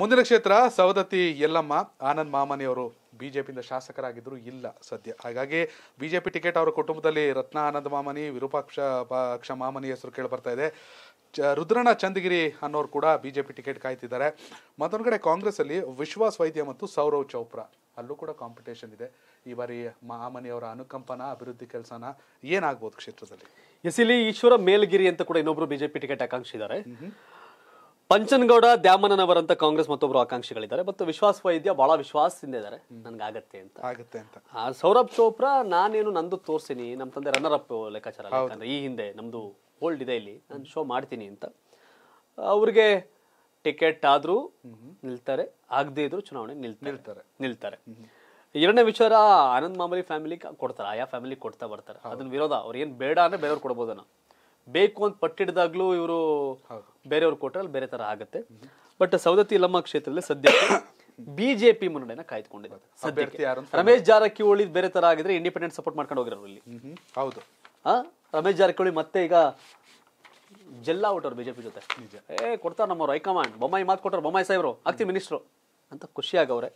ಮುಂದಿನ ಕ್ಷೇತ್ರ ಸವದತ್ತಿ ಯಲ್ಲಮ್ಮ ಆನಂದ್ ಮಾಮನಿಯವರು ಬಿಜೆಪಿಯಿಂದ ಶಾಸಕರಾಗಿದ್ದರು ಇಲ್ಲ ಸದ್ಯ ಹಾಗಾಗಿ ಬಿಜೆಪಿ ಟಿಕೆಟ್ ಅವರ ಕುಟುಂಬದಲ್ಲಿ ರತ್ನ ಆನಂದ್ ಮಾಮನಿ ವಿರೂಪಾಕ್ಷ ಪಕ್ಷ ಮಾಮನಿ ಹೆಸರು ಕೇಳಿಬರ್ತಾ ಇದೆ ಚ ರುದ್ರಣ ಚಂದಗಿರಿ ಅನ್ನೋರು ಕೂಡ ಬಿಜೆಪಿ ಟಿಕೆಟ್ ಕಾಯ್ತಿದ್ದಾರೆ ಮತ್ತೊಂದು ಕಡೆ ಕಾಂಗ್ರೆಸ್ಸಲ್ಲಿ ವಿಶ್ವಾಸ್ ವೈದ್ಯ ಮತ್ತು ಸೌರವ್ ಚೋಪ್ರಾ ಅಲ್ಲೂ ಕೂಡ ಕಾಂಪಿಟೇಷನ್ ಇದೆ ಈ ಬಾರಿ ಮಾಮನಿಯವರ ಅನುಕಂಪನ ಅಭಿವೃದ್ಧಿ ಕೆಲಸನ ಏನಾಗ್ಬೋದು ಕ್ಷೇತ್ರದಲ್ಲಿ ಎಸ್ ಇಲ್ಲಿ ಈಶ್ವರ ಮೇಲ್ಗಿರಿ ಅಂತ ಕೂಡ ಇನ್ನೊಬ್ರು ಬಿಜೆಪಿ ಟಿಕೆಟ್ ಆಕಾಂಕ್ಷಿದ್ದಾರೆ ಪಂಚನಗೌಡ ದ್ಯಾಮನವರಂತ ಕಾಂಗ್ರೆಸ್ ಮತ್ತೊಬ್ರು ಆಕಾಂಕ್ಷಿಗಳಿದ್ದಾರೆ ಮತ್ತು ವಿಶ್ವಾಸ ವೈದ್ಯ ಬಹಳ ವಿಶ್ವಾಸದಿಂದ ಇದ್ದಾರೆ ಆಗತ್ತೆ ಅಂತ ಆಗುತ್ತೆ ಅಂತ ಆ, ಸೌರಭ್ ಚೋಪ್ರಾ ನಾನೇನು ನಂದು ತೋರ್ಸಿನಿ ನಮ್ಮ ತಂದೆ ರನ್ನರ್ ಅಪ್ ಲೆಕ್ಕಾಚಾರ ಯಾಕಂದ್ರೆ ಈ ಹಿಂದೆ ನಮ್ದು ಹೋಲ್ಡ್ ಇದೆ ಇಲ್ಲಿ ನಾನು ಶೋ ಮಾಡ್ತೀನಿ ಅಂತ ಅವ್ರಿಗೆ ಟಿಕೆಟ್ ಆದ್ರೂ ನಿಲ್ತಾರೆ ಆಗದೇ ಇದ್ರು ಚುನಾವಣೆ ನಿಲ್ತಾರೆ ನಿಲ್ತಾರೆ. ನಿಲ್ತಾರೆ ಎರಡನೇ ವಿಚಾರ ಆನಂದ್ ಮಾಮೂಲಿ ಫ್ಯಾಮಿಲಿ ಕೊಡ್ತಾರೆ ಆಯಾ ಫ್ಯಾಮಿಲಿ ಕೊಡ್ತಾ ಬರ್ತಾರೆ ಅದನ್ನ ವಿರೋಧ ಅವ್ರು ಏನ್ ಬೇಡ ಅಂದ್ರೆ ಬೇರೆಯವ್ರು ಕೊಡ್ಬೋದನ್ನ ಬೇಕು ಅಂತ ಪಟ್ಟಿಡ್ದಾಗ್ಲೂ ಇವರು ಬೇರೆಯವ್ರು ಕೊಟ್ಟರೆ ಬೇರೆ ತರ ಆಗುತ್ತೆ ಬಟ್ ಸೌದತ್ತಿ ಲಮ್ಮ ಕ್ಷೇತ್ರದಲ್ಲಿ ಸದ್ಯ ಬಿಜೆಪಿ ಮುನ್ನಡೆನ ಕಾಯ್ದುಕೊಂಡಿದ್ದಾರೆ ರಮೇಶ್ ಜಾರಕಿಹೊಳಿ ಬೇರೆ ತರ ಆಗಿದ್ರೆ ಇಂಡಿಪೆಂಡೆಂಟ್ ಸಪೋರ್ಟ್ ಮಾಡ್ಕೊಂಡು ಹೋಗಿರೋರು ಇಲ್ಲಿ ಹೌದು ರಮೇಶ್ ಜಾರಕಿಹೊಳಿ ಮತ್ತೆ ಈಗ ಜೆಲ್ಲಾ ಹೊಟ್ಟವ್ರು ಬಿಜೆಪಿ ಜೊತೆ ಏ ಕೊಡ್ತಾರೆ ನಮ್ಮವ್ರು ಹೈಕಮಾಂಡ್ ಬೊಮ್ಮಾಯಿ ಮಾತು ಕೊಟ್ಟರು ಬೊಮ್ಮಾಯಿ ಸಾಹೇಬ್ರು ಆಗ್ತಿ ಮಿನಿಸ್ಟ್ರು ಅಂತ ಖುಷಿಯಾಗವ್ರೆ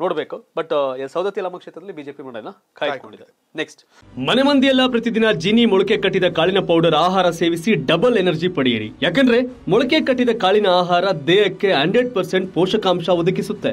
ನೋಡಬೇಕು ಬಟ್ uh, ಸೌದತ್ತಿ ಲಮ್ಮ ಕ್ಷೇತ್ರದಲ್ಲಿ ಬಿಜೆಪಿ ಮಂಡಳಿನ ಕಾಯ್ದುಕೊಂಡಿದೆ ನೆಕ್ಸ್ಟ್ ಮನೆ ಮಂದಿಯೆಲ್ಲ ಪ್ರತಿದಿನ ಜಿನಿ ಮೊಳಕೆ ಕಟ್ಟಿದ ಕಾಳಿನ ಪೌಡರ್ ಆಹಾರ ಸೇವಿಸಿ ಡಬಲ್ ಎನರ್ಜಿ ಪಡೆಯಿರಿ ಯಾಕಂದ್ರೆ ಮೊಳಕೆ ಕಟ್ಟಿದ ಕಾಳಿನ ಆಹಾರ ದೇಹಕ್ಕೆ ಹಂಡ್ರೆಡ್ ಪರ್ಸೆಂಟ್ ಪೋಷಕಾಂಶ ಒದಗಿಸುತ್ತೆ